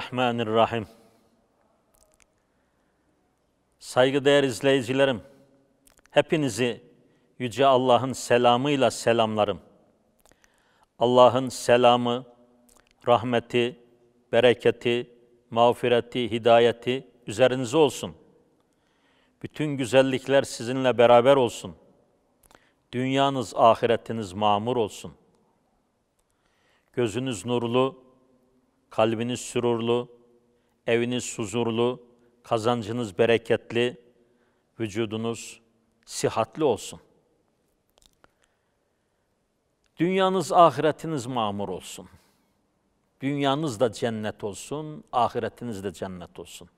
Bismillahirrahmanirrahim. Saygıdeğer izleyicilerim, hepinizi Yüce Allah'ın selamıyla selamlarım. Allah'ın selamı, rahmeti, bereketi, mağfireti, hidayeti üzerinize olsun. Bütün güzellikler sizinle beraber olsun. Dünyanız, ahiretiniz mamur olsun. Gözünüz nurlu, kalbiniz sürurlu, eviniz huzurlu, kazancınız bereketli, vücudunuz sihatli olsun. Dünyanız, ahiretiniz mamur olsun. Dünyanız da cennet olsun, ahiretiniz de cennet olsun.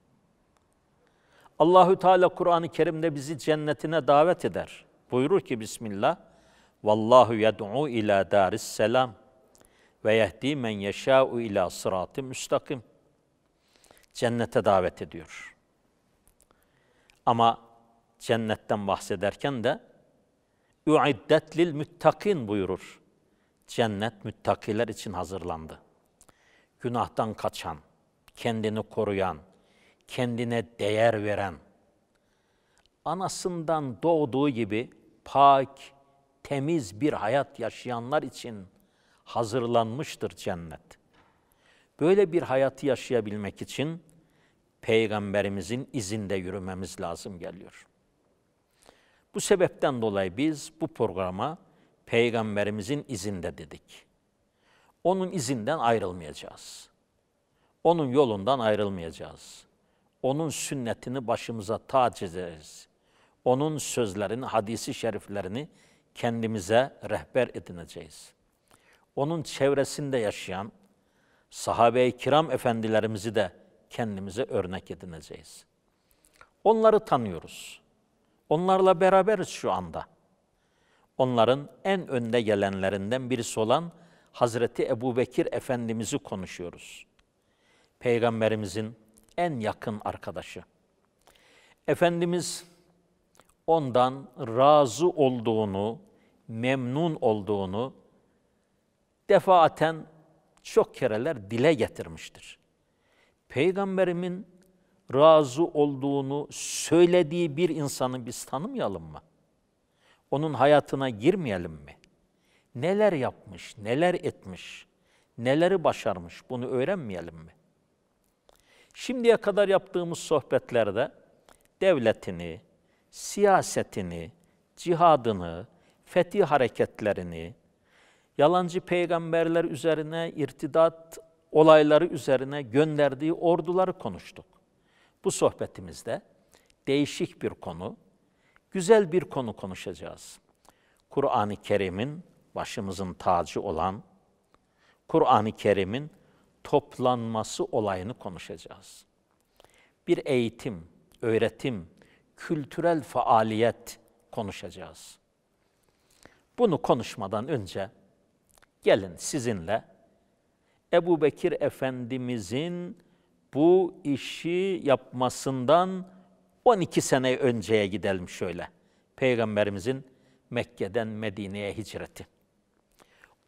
Allahü Teala Kur'an-ı Kerim'de bizi cennetine davet eder. Buyurur ki Bismillah, Vallahu yed'u ila daris selam ve yehdi men yeşâ'u ila sıratı müstakim. Cennete davet ediyor. Ama cennetten bahsederken de üiddet lil müttakin buyurur. Cennet müttakiler için hazırlandı. Günahtan kaçan, kendini koruyan, kendine değer veren, anasından doğduğu gibi pak, temiz bir hayat yaşayanlar için hazırlanmıştır cennet. Böyle bir hayatı yaşayabilmek için peygamberimizin izinde yürümemiz lazım geliyor. Bu sebepten dolayı biz bu programa peygamberimizin izinde dedik. Onun izinden ayrılmayacağız. Onun yolundan ayrılmayacağız. Onun sünnetini başımıza taç edeceğiz. Onun sözlerini, hadisi şeriflerini kendimize rehber edineceğiz.'' onun çevresinde yaşayan sahabe-i kiram efendilerimizi de kendimize örnek edineceğiz. Onları tanıyoruz. Onlarla beraberiz şu anda. Onların en önde gelenlerinden birisi olan Hazreti Ebu Bekir Efendimiz'i konuşuyoruz. Peygamberimizin en yakın arkadaşı. Efendimiz ondan razı olduğunu, memnun olduğunu defaaten çok kereler dile getirmiştir. Peygamberimin razı olduğunu söylediği bir insanı biz tanımayalım mı? Onun hayatına girmeyelim mi? Neler yapmış, neler etmiş, neleri başarmış bunu öğrenmeyelim mi? Şimdiye kadar yaptığımız sohbetlerde devletini, siyasetini, cihadını, fetih hareketlerini, yalancı peygamberler üzerine, irtidat olayları üzerine gönderdiği orduları konuştuk. Bu sohbetimizde değişik bir konu, güzel bir konu konuşacağız. Kur'an-ı Kerim'in başımızın tacı olan, Kur'an-ı Kerim'in toplanması olayını konuşacağız. Bir eğitim, öğretim, kültürel faaliyet konuşacağız. Bunu konuşmadan önce Gelin sizinle Ebu Bekir Efendimizin bu işi yapmasından 12 sene önceye gidelim şöyle. Peygamberimizin Mekke'den Medine'ye hicreti.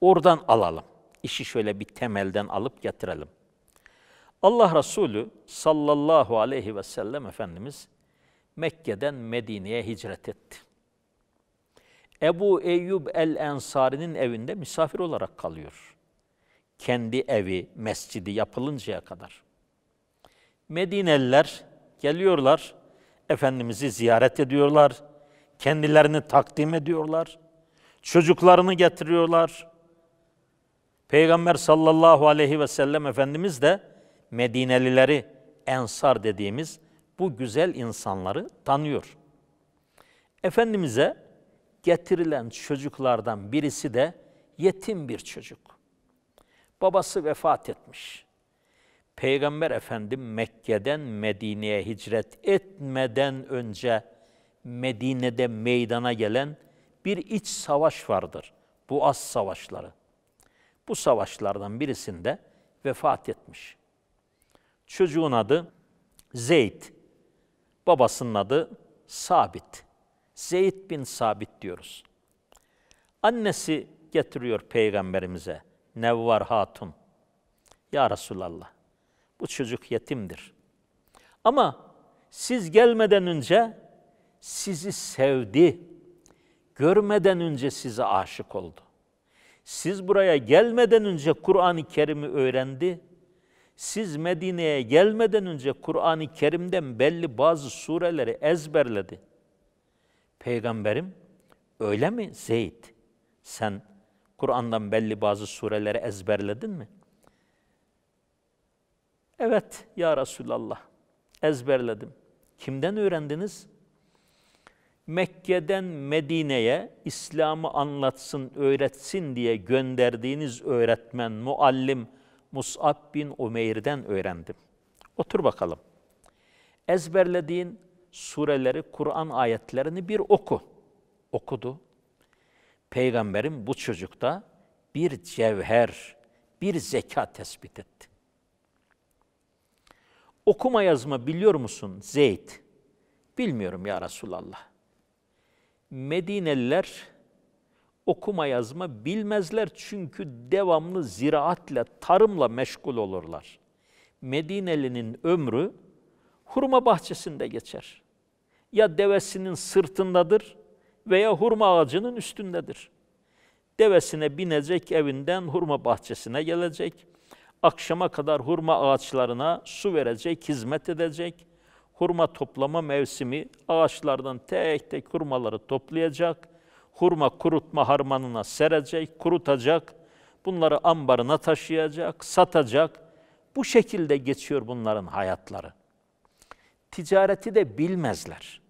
Oradan alalım. İşi şöyle bir temelden alıp getirelim. Allah Resulü sallallahu aleyhi ve sellem Efendimiz Mekke'den Medine'ye hicret etti. Ebu Eyyub el-Ensari'nin evinde misafir olarak kalıyor. Kendi evi, mescidi yapılıncaya kadar. Medineliler geliyorlar, Efendimiz'i ziyaret ediyorlar, kendilerini takdim ediyorlar, çocuklarını getiriyorlar. Peygamber sallallahu aleyhi ve sellem Efendimiz de Medinelileri, Ensar dediğimiz bu güzel insanları tanıyor. Efendimiz'e getirilen çocuklardan birisi de yetim bir çocuk. Babası vefat etmiş. Peygamber Efendim Mekke'den Medine'ye hicret etmeden önce Medine'de meydana gelen bir iç savaş vardır. Bu az savaşları. Bu savaşlardan birisinde vefat etmiş. Çocuğun adı Zeyd, babasının adı Sabit. Zeyd bin Sabit diyoruz. Annesi getiriyor peygamberimize Nevvar Hatun. Ya Resulallah bu çocuk yetimdir. Ama siz gelmeden önce sizi sevdi. Görmeden önce size aşık oldu. Siz buraya gelmeden önce Kur'an-ı Kerim'i öğrendi. Siz Medine'ye gelmeden önce Kur'an-ı Kerim'den belli bazı sureleri ezberledi Peygamberim öyle mi Zeyd? Sen Kur'an'dan belli bazı sureleri ezberledin mi? Evet ya Resulallah ezberledim. Kimden öğrendiniz? Mekke'den Medine'ye İslam'ı anlatsın, öğretsin diye gönderdiğiniz öğretmen, muallim Mus'ab bin Umeyr'den öğrendim. Otur bakalım. Ezberlediğin sureleri, Kur'an ayetlerini bir oku. Okudu. Peygamber'im bu çocukta bir cevher, bir zeka tespit etti. Okuma yazma biliyor musun Zeyd? Bilmiyorum ya Resulallah. Medineliler okuma yazma bilmezler çünkü devamlı ziraatle, tarımla meşgul olurlar. Medinelinin ömrü hurma bahçesinde geçer ya devesinin sırtındadır veya hurma ağacının üstündedir. Devesine binecek evinden hurma bahçesine gelecek. Akşama kadar hurma ağaçlarına su verecek, hizmet edecek. Hurma toplama mevsimi ağaçlardan tek tek hurmaları toplayacak. Hurma kurutma harmanına serecek, kurutacak. Bunları ambarına taşıyacak, satacak. Bu şekilde geçiyor bunların hayatları. Ticareti de bilmezler.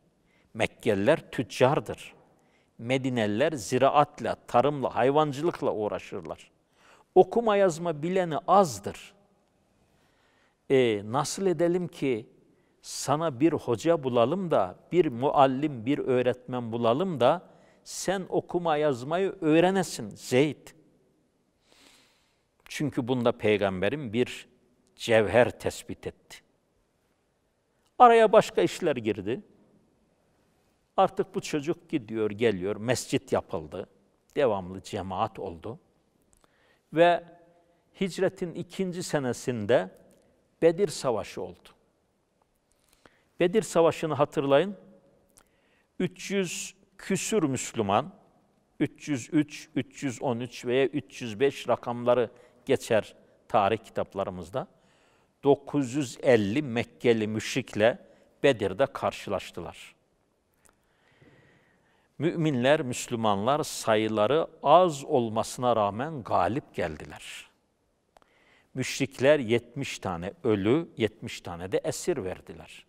Mekkeliler tüccardır. Medineliler ziraatla, tarımla, hayvancılıkla uğraşırlar. Okuma yazma bileni azdır. E, nasıl edelim ki sana bir hoca bulalım da, bir muallim, bir öğretmen bulalım da sen okuma yazmayı öğrenesin Zeyd. Çünkü bunda Peygamber'im bir cevher tespit etti. Araya başka işler girdi. Artık bu çocuk gidiyor, geliyor, mescit yapıldı, devamlı cemaat oldu. Ve hicretin ikinci senesinde Bedir Savaşı oldu. Bedir Savaşı'nı hatırlayın. 300 küsür Müslüman, 303, 313 veya 305 rakamları geçer tarih kitaplarımızda. 950 Mekkeli müşrikle Bedir'de karşılaştılar. Müminler, Müslümanlar sayıları az olmasına rağmen galip geldiler. Müşrikler 70 tane ölü, 70 tane de esir verdiler.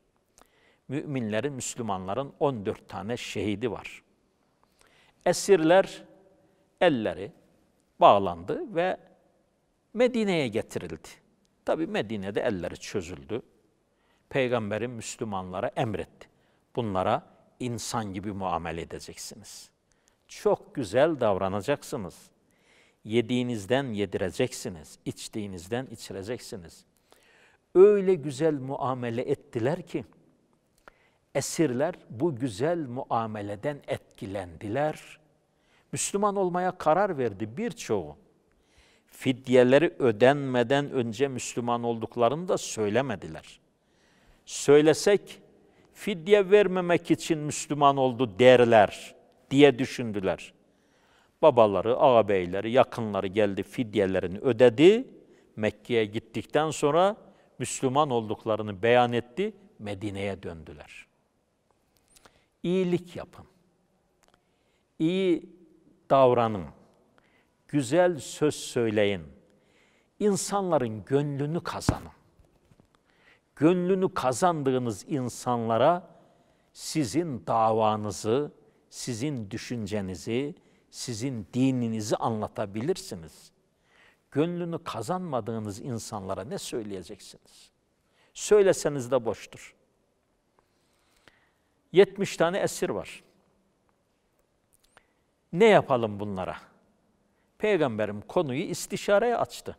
Müminlerin, Müslümanların 14 tane şehidi var. Esirler elleri bağlandı ve Medine'ye getirildi. Tabi Medine'de elleri çözüldü. Peygamberin Müslümanlara emretti. Bunlara insan gibi muamele edeceksiniz. Çok güzel davranacaksınız. Yediğinizden yedireceksiniz, içtiğinizden içireceksiniz. Öyle güzel muamele ettiler ki esirler bu güzel muameleden etkilendiler. Müslüman olmaya karar verdi birçoğu. Fidyeleri ödenmeden önce Müslüman olduklarını da söylemediler. Söylesek fidye vermemek için Müslüman oldu derler diye düşündüler. Babaları, ağabeyleri, yakınları geldi fidyelerini ödedi. Mekke'ye gittikten sonra Müslüman olduklarını beyan etti. Medine'ye döndüler. İyilik yapın. İyi davranın. Güzel söz söyleyin. İnsanların gönlünü kazanın gönlünü kazandığınız insanlara sizin davanızı, sizin düşüncenizi, sizin dininizi anlatabilirsiniz. Gönlünü kazanmadığınız insanlara ne söyleyeceksiniz? Söyleseniz de boştur. 70 tane esir var. Ne yapalım bunlara? Peygamberim konuyu istişareye açtı.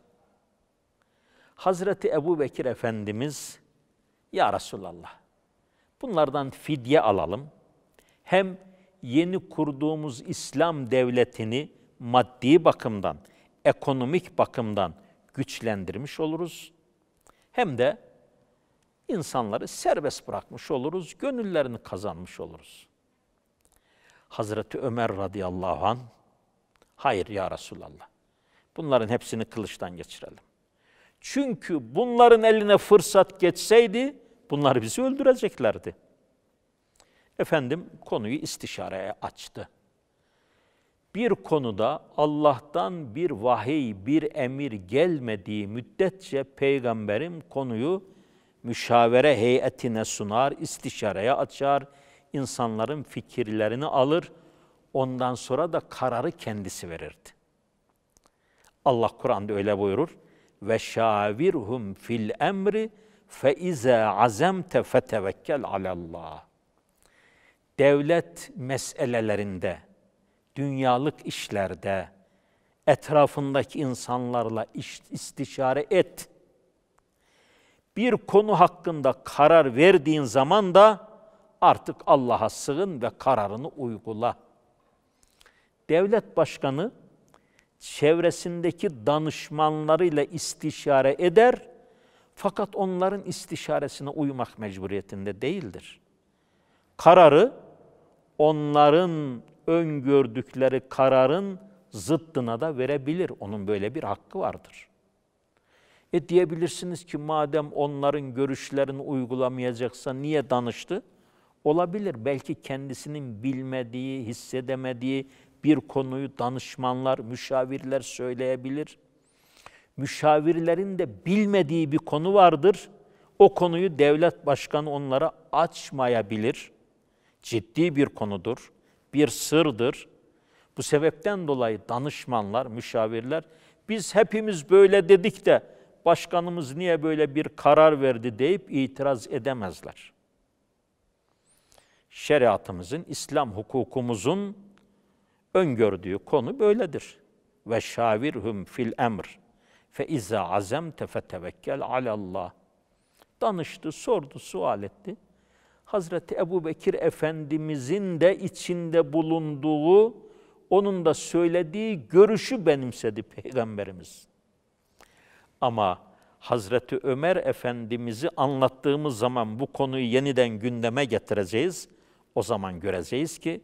Hazreti Ebu Bekir Efendimiz ya Resulallah, bunlardan fidye alalım. Hem yeni kurduğumuz İslam devletini maddi bakımdan, ekonomik bakımdan güçlendirmiş oluruz. Hem de insanları serbest bırakmış oluruz, gönüllerini kazanmış oluruz. Hazreti Ömer radıyallahu an, hayır ya Resulallah, bunların hepsini kılıçtan geçirelim. Çünkü bunların eline fırsat geçseydi bunlar bizi öldüreceklerdi. Efendim konuyu istişareye açtı. Bir konuda Allah'tan bir vahiy, bir emir gelmediği müddetçe peygamberim konuyu müşavere heyetine sunar, istişareye açar, insanların fikirlerini alır, ondan sonra da kararı kendisi verirdi. Allah Kur'an'da öyle buyurur ve şavirhum fil emri fe iza azemte fetevekkel alallah. Devlet meselelerinde, dünyalık işlerde, etrafındaki insanlarla istişare et. Bir konu hakkında karar verdiğin zaman da artık Allah'a sığın ve kararını uygula. Devlet başkanı çevresindeki danışmanlarıyla istişare eder fakat onların istişaresine uymak mecburiyetinde değildir. Kararı onların öngördükleri kararın zıttına da verebilir. Onun böyle bir hakkı vardır. E diyebilirsiniz ki madem onların görüşlerini uygulamayacaksa niye danıştı? Olabilir. Belki kendisinin bilmediği, hissedemediği, bir konuyu danışmanlar, müşavirler söyleyebilir. Müşavirlerin de bilmediği bir konu vardır. O konuyu devlet başkanı onlara açmayabilir. Ciddi bir konudur, bir sırdır. Bu sebepten dolayı danışmanlar, müşavirler biz hepimiz böyle dedik de başkanımız niye böyle bir karar verdi deyip itiraz edemezler. Şeriatımızın, İslam hukukumuzun öngördüğü konu böyledir. Ve şavirhum fil emr. Fe izâ azemte fe tevekkel alallah. Danıştı, sordu, sual etti. Hazreti Ebu Bekir Efendimizin de içinde bulunduğu, onun da söylediği görüşü benimsedi Peygamberimiz. Ama Hazreti Ömer Efendimiz'i anlattığımız zaman bu konuyu yeniden gündeme getireceğiz. O zaman göreceğiz ki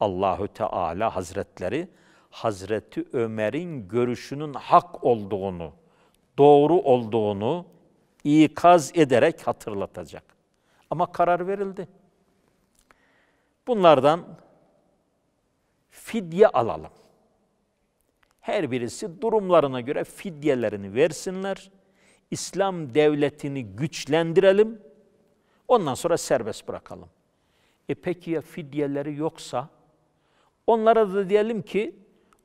Allahü Teala Hazretleri Hazreti Ömer'in görüşünün hak olduğunu, doğru olduğunu ikaz ederek hatırlatacak. Ama karar verildi. Bunlardan fidye alalım. Her birisi durumlarına göre fidyelerini versinler. İslam devletini güçlendirelim. Ondan sonra serbest bırakalım. E peki ya fidyeleri yoksa Onlara da diyelim ki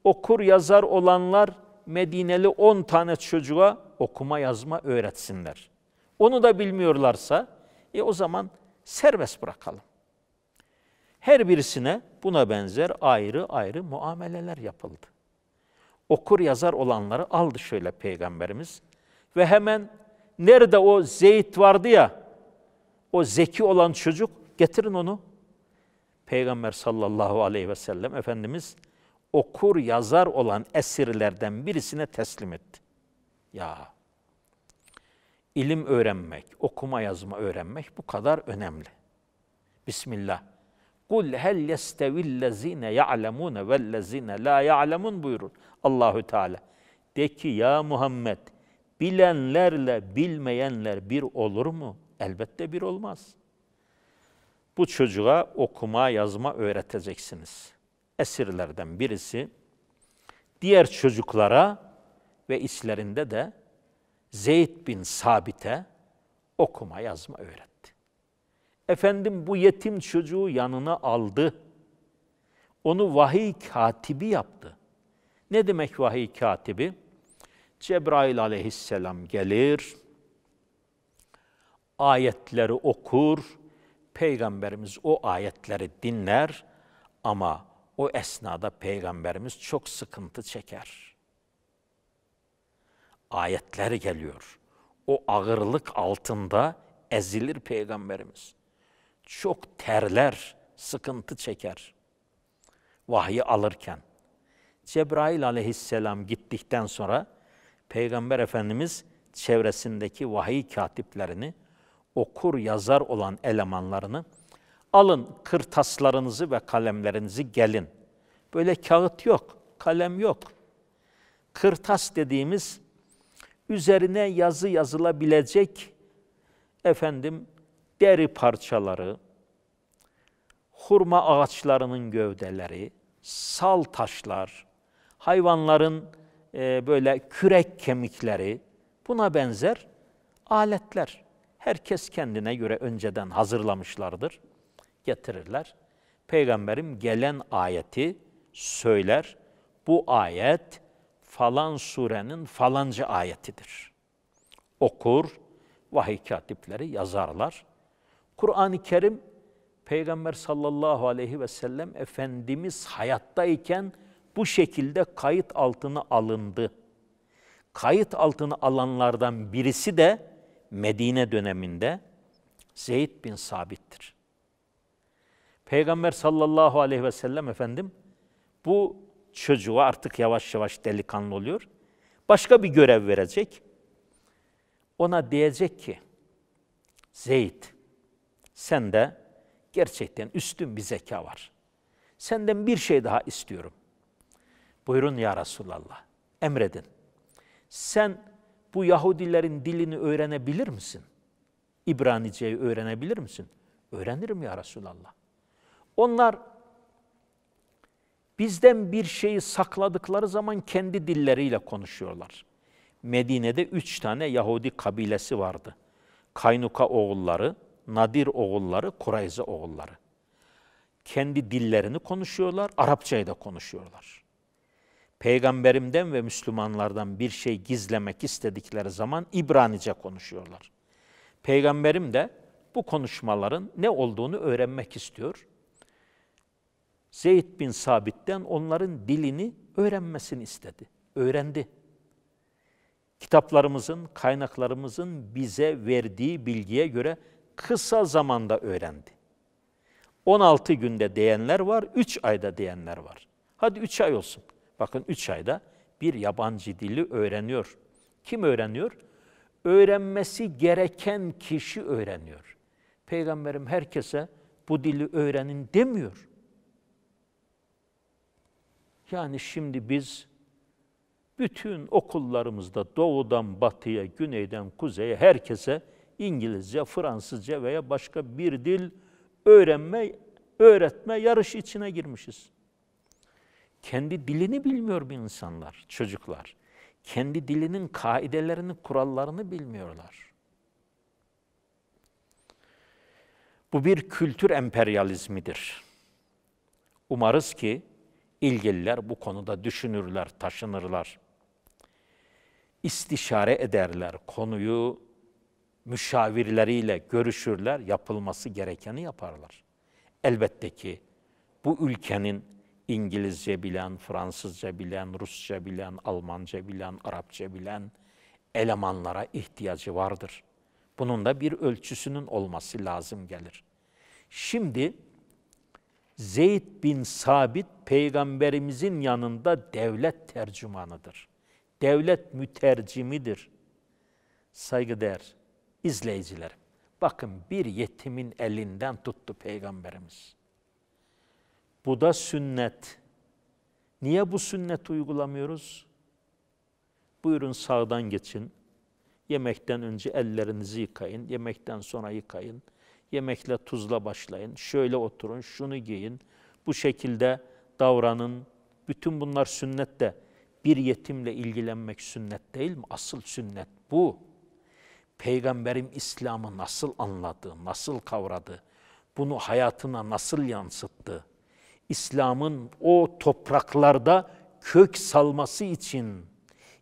okur yazar olanlar Medineli 10 tane çocuğa okuma yazma öğretsinler. Onu da bilmiyorlarsa e o zaman serbest bırakalım. Her birisine buna benzer ayrı ayrı muameleler yapıldı. Okur yazar olanları aldı şöyle peygamberimiz ve hemen nerede o zeyt vardı ya o zeki olan çocuk getirin onu Peygamber sallallahu aleyhi ve sellem Efendimiz okur yazar olan esirlerden birisine teslim etti. Ya ilim öğrenmek, okuma yazma öğrenmek bu kadar önemli. Bismillah. Kul hel yestevillezine ya'lemune ve la ya'lemun buyurur Allahü Teala. De ki ya Muhammed bilenlerle bilmeyenler bir olur mu? Elbette bir olmaz.'' Bu çocuğa okuma, yazma öğreteceksiniz. Esirlerden birisi diğer çocuklara ve içlerinde de Zeyd bin Sabit'e okuma, yazma öğretti. Efendim bu yetim çocuğu yanına aldı. Onu vahiy katibi yaptı. Ne demek vahiy katibi? Cebrail aleyhisselam gelir, ayetleri okur, Peygamberimiz o ayetleri dinler ama o esnada Peygamberimiz çok sıkıntı çeker. Ayetler geliyor. O ağırlık altında ezilir Peygamberimiz. Çok terler, sıkıntı çeker vahyi alırken. Cebrail aleyhisselam gittikten sonra Peygamber Efendimiz çevresindeki vahiy katiplerini okur yazar olan elemanlarını alın kırtaslarınızı ve kalemlerinizi gelin. Böyle kağıt yok, kalem yok. Kırtas dediğimiz üzerine yazı yazılabilecek efendim deri parçaları, hurma ağaçlarının gövdeleri, sal taşlar, hayvanların e, böyle kürek kemikleri, buna benzer aletler herkes kendine göre önceden hazırlamışlardır. Getirirler. Peygamberim gelen ayeti söyler. Bu ayet falan surenin falancı ayetidir. Okur, vahiy katipleri yazarlar. Kur'an-ı Kerim Peygamber sallallahu aleyhi ve sellem Efendimiz hayattayken bu şekilde kayıt altına alındı. Kayıt altına alanlardan birisi de Medine döneminde Zeyd bin Sabit'tir. Peygamber sallallahu aleyhi ve sellem efendim bu çocuğu artık yavaş yavaş delikanlı oluyor. Başka bir görev verecek. Ona diyecek ki Zeyd sen de gerçekten üstün bir zeka var. Senden bir şey daha istiyorum. Buyurun ya Resulallah. Emredin. Sen bu Yahudilerin dilini öğrenebilir misin? İbranice'yi öğrenebilir misin? Öğrenirim ya Resulallah. Onlar bizden bir şeyi sakladıkları zaman kendi dilleriyle konuşuyorlar. Medine'de üç tane Yahudi kabilesi vardı. Kaynuka oğulları, Nadir oğulları, Kurayza oğulları. Kendi dillerini konuşuyorlar, Arapçayı da konuşuyorlar peygamberimden ve Müslümanlardan bir şey gizlemek istedikleri zaman İbranice konuşuyorlar. Peygamberim de bu konuşmaların ne olduğunu öğrenmek istiyor. Zeyd bin Sabit'ten onların dilini öğrenmesini istedi. Öğrendi. Kitaplarımızın, kaynaklarımızın bize verdiği bilgiye göre kısa zamanda öğrendi. 16 günde diyenler var, 3 ayda diyenler var. Hadi 3 ay olsun. Bakın 3 ayda bir yabancı dili öğreniyor. Kim öğreniyor? Öğrenmesi gereken kişi öğreniyor. Peygamberim herkese bu dili öğrenin demiyor. Yani şimdi biz bütün okullarımızda doğudan batıya, güneyden kuzeye herkese İngilizce, Fransızca veya başka bir dil öğrenme, öğretme yarışı içine girmişiz. Kendi dilini bilmiyor bu insanlar, çocuklar. Kendi dilinin kaidelerini, kurallarını bilmiyorlar. Bu bir kültür emperyalizmidir. Umarız ki ilgililer bu konuda düşünürler, taşınırlar. İstişare ederler, konuyu müşavirleriyle görüşürler, yapılması gerekeni yaparlar. Elbette ki bu ülkenin İngilizce bilen, Fransızca bilen, Rusça bilen, Almanca bilen, Arapça bilen elemanlara ihtiyacı vardır. Bunun da bir ölçüsünün olması lazım gelir. Şimdi Zeyd bin Sabit peygamberimizin yanında devlet tercümanıdır. Devlet mütercimidir. Saygıdeğer izleyicilerim. Bakın bir yetimin elinden tuttu peygamberimiz. Bu da sünnet. Niye bu sünnet uygulamıyoruz? Buyurun sağdan geçin. Yemekten önce ellerinizi yıkayın, yemekten sonra yıkayın. Yemekle tuzla başlayın. Şöyle oturun, şunu giyin. Bu şekilde davranın. Bütün bunlar sünnet de bir yetimle ilgilenmek sünnet değil mi? Asıl sünnet bu. Peygamberim İslam'ı nasıl anladı, nasıl kavradı? Bunu hayatına nasıl yansıttı? İslam'ın o topraklarda kök salması için,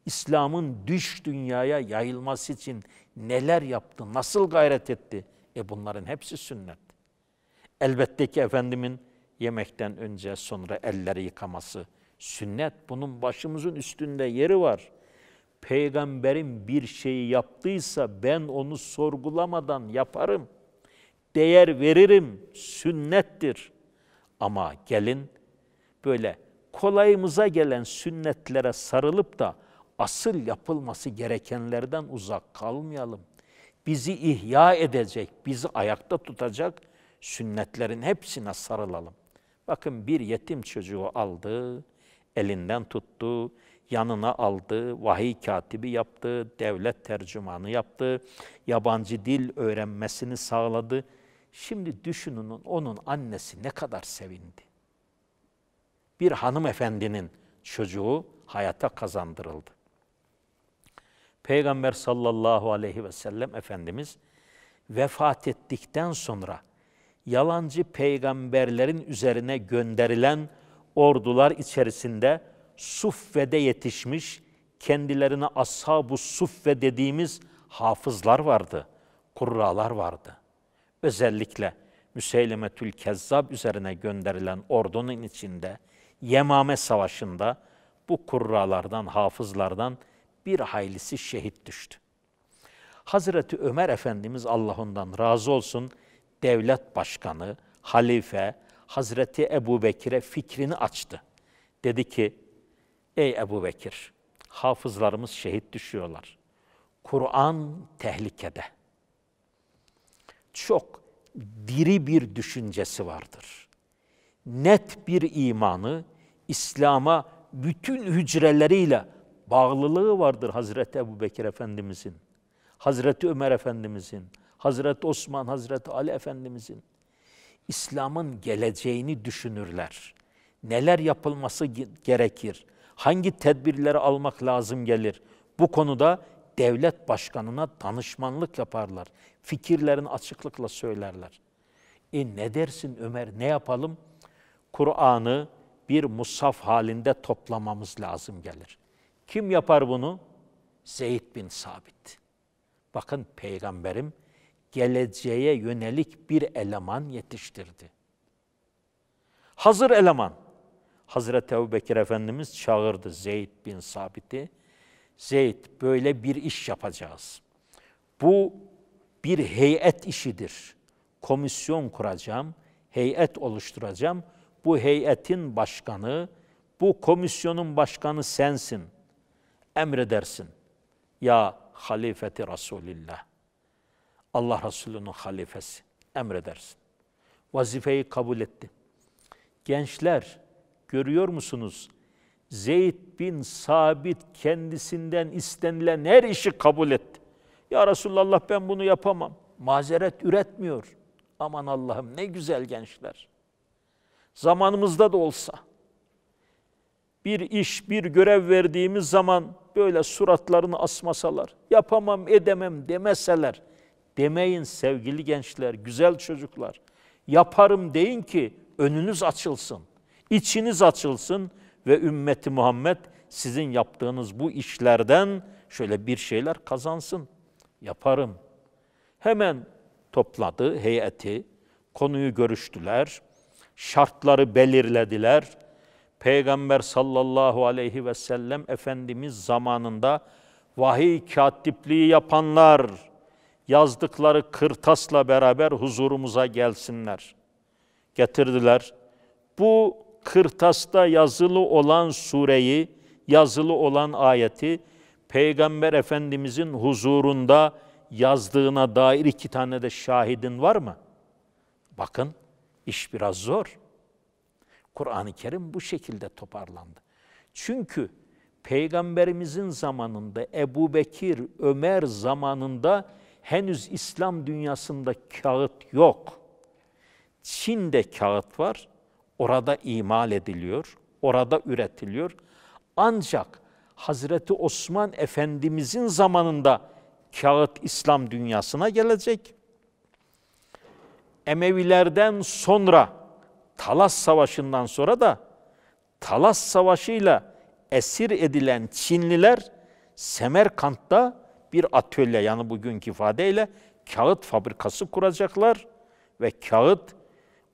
İslam'ın düş dünyaya yayılması için neler yaptı, nasıl gayret etti? E bunların hepsi sünnet. Elbette ki Efendimin yemekten önce sonra elleri yıkaması sünnet. Bunun başımızın üstünde yeri var. Peygamberin bir şeyi yaptıysa ben onu sorgulamadan yaparım. Değer veririm, sünnettir.'' Ama gelin böyle kolayımıza gelen sünnetlere sarılıp da asıl yapılması gerekenlerden uzak kalmayalım. Bizi ihya edecek, bizi ayakta tutacak sünnetlerin hepsine sarılalım. Bakın bir yetim çocuğu aldı, elinden tuttu, yanına aldı, vahiy katibi yaptı, devlet tercümanı yaptı, yabancı dil öğrenmesini sağladı.'' Şimdi düşünün onun annesi ne kadar sevindi. Bir hanımefendinin çocuğu hayata kazandırıldı. Peygamber sallallahu aleyhi ve sellem Efendimiz vefat ettikten sonra yalancı peygamberlerin üzerine gönderilen ordular içerisinde Suffe'de yetişmiş, kendilerine ashab-ı Suffe dediğimiz hafızlar vardı, kurralar vardı özellikle Müseylemetül Kezzab üzerine gönderilen ordunun içinde Yemame Savaşı'nda bu kurralardan, hafızlardan bir haylisi şehit düştü. Hazreti Ömer Efendimiz Allah ondan razı olsun devlet başkanı, halife, Hazreti Ebu Bekir'e fikrini açtı. Dedi ki, ey Ebu Bekir, hafızlarımız şehit düşüyorlar. Kur'an tehlikede.'' çok diri bir düşüncesi vardır. Net bir imanı, İslam'a bütün hücreleriyle bağlılığı vardır Hazreti Ebu Bekir Efendimizin, Hazreti Ömer Efendimizin, Hazreti Osman, Hazreti Ali Efendimizin. İslam'ın geleceğini düşünürler. Neler yapılması gerekir? Hangi tedbirleri almak lazım gelir? Bu konuda devlet başkanına danışmanlık yaparlar. Fikirlerini açıklıkla söylerler. E ne dersin Ömer ne yapalım? Kur'an'ı bir musaf halinde toplamamız lazım gelir. Kim yapar bunu? Zeyd bin Sabit. Bakın peygamberim geleceğe yönelik bir eleman yetiştirdi. Hazır eleman. Hazreti Ebu Bekir Efendimiz çağırdı Zeyd bin Sabit'i Zeyd böyle bir iş yapacağız. Bu bir heyet işidir. Komisyon kuracağım, heyet oluşturacağım. Bu heyetin başkanı, bu komisyonun başkanı sensin. Emredersin. Ya halifeti Resulillah. Allah Resulü'nün halifesi. Emredersin. Vazifeyi kabul etti. Gençler, görüyor musunuz? Zeyd bin Sabit kendisinden istenilen her işi kabul etti. Ya Resulallah ben bunu yapamam. Mazeret üretmiyor. Aman Allah'ım ne güzel gençler. Zamanımızda da olsa bir iş, bir görev verdiğimiz zaman böyle suratlarını asmasalar, yapamam, edemem demeseler, demeyin sevgili gençler, güzel çocuklar. Yaparım deyin ki önünüz açılsın, içiniz açılsın, ve ümmeti Muhammed sizin yaptığınız bu işlerden şöyle bir şeyler kazansın. Yaparım. Hemen topladı heyeti, konuyu görüştüler, şartları belirlediler. Peygamber sallallahu aleyhi ve sellem Efendimiz zamanında vahiy katipliği yapanlar yazdıkları kırtasla beraber huzurumuza gelsinler. Getirdiler. Bu kırtasta yazılı olan sureyi, yazılı olan ayeti Peygamber Efendimizin huzurunda yazdığına dair iki tane de şahidin var mı? Bakın iş biraz zor. Kur'an-ı Kerim bu şekilde toparlandı. Çünkü Peygamberimizin zamanında Ebu Bekir, Ömer zamanında henüz İslam dünyasında kağıt yok. Çin'de kağıt var, orada imal ediliyor, orada üretiliyor. Ancak Hazreti Osman Efendimizin zamanında kağıt İslam dünyasına gelecek. Emevilerden sonra Talas Savaşı'ndan sonra da Talas Savaşı'yla esir edilen Çinliler Semerkant'ta bir atölye yani bugünkü ifadeyle kağıt fabrikası kuracaklar ve kağıt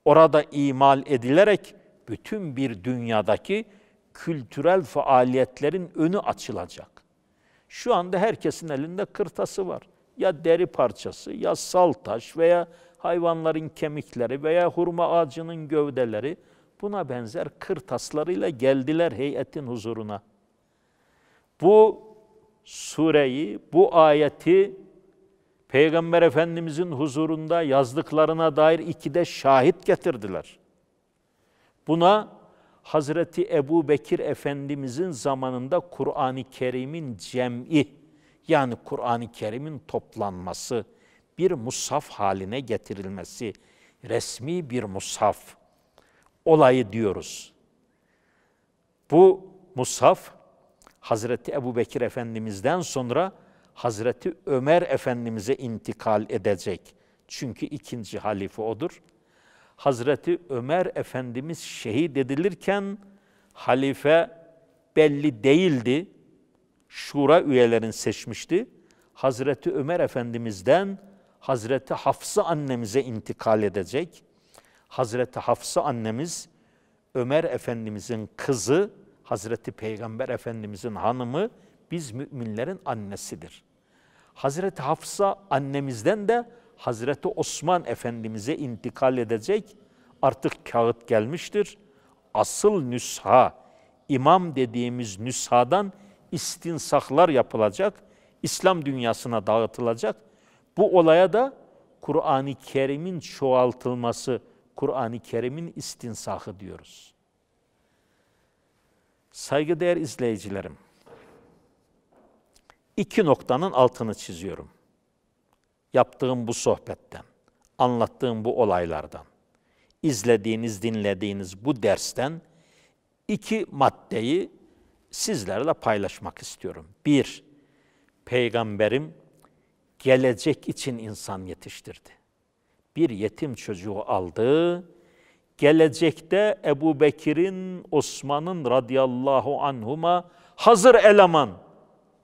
orada imal edilerek bütün bir dünyadaki kültürel faaliyetlerin önü açılacak. Şu anda herkesin elinde kırtası var. Ya deri parçası, ya saltaş veya hayvanların kemikleri veya hurma ağacının gövdeleri buna benzer kırtaslarıyla geldiler heyetin huzuruna. Bu sureyi, bu ayeti Peygamber Efendimizin huzurunda yazdıklarına dair iki de şahit getirdiler. Buna Hazreti Ebu Bekir Efendimizin zamanında Kur'an-ı Kerim'in cem'i yani Kur'an-ı Kerim'in toplanması, bir musaf haline getirilmesi, resmi bir musaf olayı diyoruz. Bu musaf Hazreti Ebu Bekir Efendimiz'den sonra Hazreti Ömer Efendimiz'e intikal edecek. Çünkü ikinci halife odur. Hazreti Ömer Efendimiz şehit edilirken halife belli değildi. Şura üyelerin seçmişti. Hazreti Ömer Efendimiz'den Hazreti Hafsa annemize intikal edecek. Hazreti Hafsa annemiz Ömer Efendimiz'in kızı, Hazreti Peygamber Efendimiz'in hanımı biz müminlerin annesidir. Hazreti Hafsa annemizden de Hazreti Osman Efendimiz'e intikal edecek artık kağıt gelmiştir. Asıl nüsha, imam dediğimiz nüshadan istinsaklar yapılacak, İslam dünyasına dağıtılacak. Bu olaya da Kur'an-ı Kerim'in çoğaltılması, Kur'an-ı Kerim'in istinsahı diyoruz. Saygıdeğer izleyicilerim, iki noktanın altını çiziyorum. Yaptığım bu sohbetten, anlattığım bu olaylardan, izlediğiniz, dinlediğiniz bu dersten iki maddeyi sizlerle paylaşmak istiyorum. Bir, peygamberim gelecek için insan yetiştirdi. Bir yetim çocuğu aldı, gelecekte Ebu Bekir'in, Osman'ın radıyallahu anhuma hazır eleman,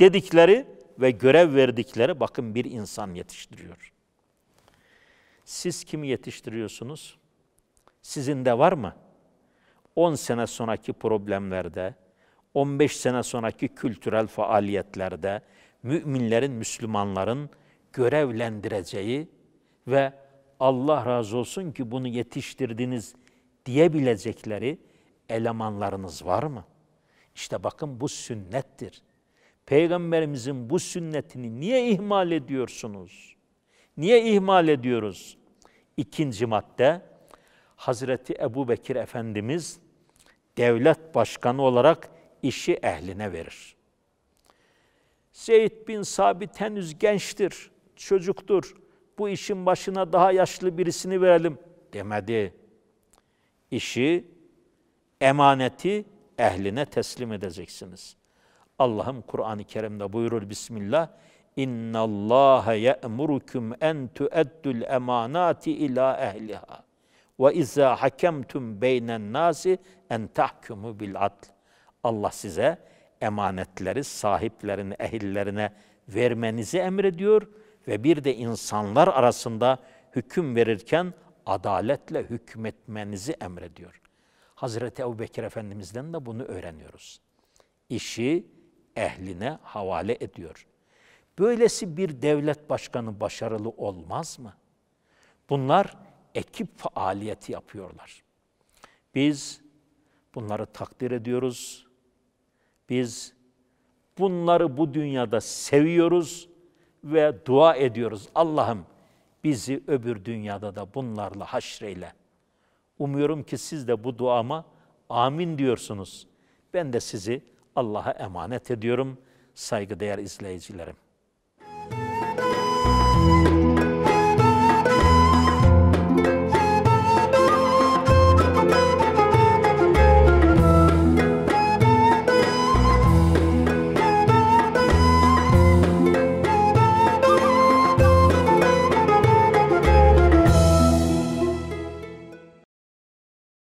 dedikleri ve görev verdikleri bakın bir insan yetiştiriyor. Siz kimi yetiştiriyorsunuz? Sizin de var mı? 10 sene sonraki problemlerde, 15 sene sonraki kültürel faaliyetlerde müminlerin, Müslümanların görevlendireceği ve Allah razı olsun ki bunu yetiştirdiniz diyebilecekleri elemanlarınız var mı? İşte bakın bu sünnettir. Peygamberimizin bu sünnetini niye ihmal ediyorsunuz? Niye ihmal ediyoruz? İkinci madde, Hazreti Ebu Bekir Efendimiz devlet başkanı olarak işi ehline verir. Zeyd bin Sabit henüz gençtir, çocuktur. Bu işin başına daha yaşlı birisini verelim demedi. İşi, emaneti ehline teslim edeceksiniz. Allah'ım Kur'an-ı Kerim'de buyurur Bismillah. اِنَّ اللّٰهَ يَأْمُرُكُمْ اَنْ تُؤَدُّ الْاَمَانَاتِ اِلَى اَهْلِهَا وَاِذَا حَكَمْتُمْ بَيْنَ النَّاسِ اَنْ تَحْكُمُوا بِالْعَدْلِ Allah size emanetleri sahiplerin ehillerine vermenizi emrediyor ve bir de insanlar arasında hüküm verirken adaletle hükmetmenizi emrediyor. Hazreti Ebu Bekir Efendimiz'den de bunu öğreniyoruz. İşi ehline havale ediyor. Böylesi bir devlet başkanı başarılı olmaz mı? Bunlar ekip faaliyeti yapıyorlar. Biz bunları takdir ediyoruz. Biz bunları bu dünyada seviyoruz ve dua ediyoruz. Allah'ım bizi öbür dünyada da bunlarla haşreyle. Umuyorum ki siz de bu duama amin diyorsunuz. Ben de sizi Allah'a emanet ediyorum saygıdeğer izleyicilerim.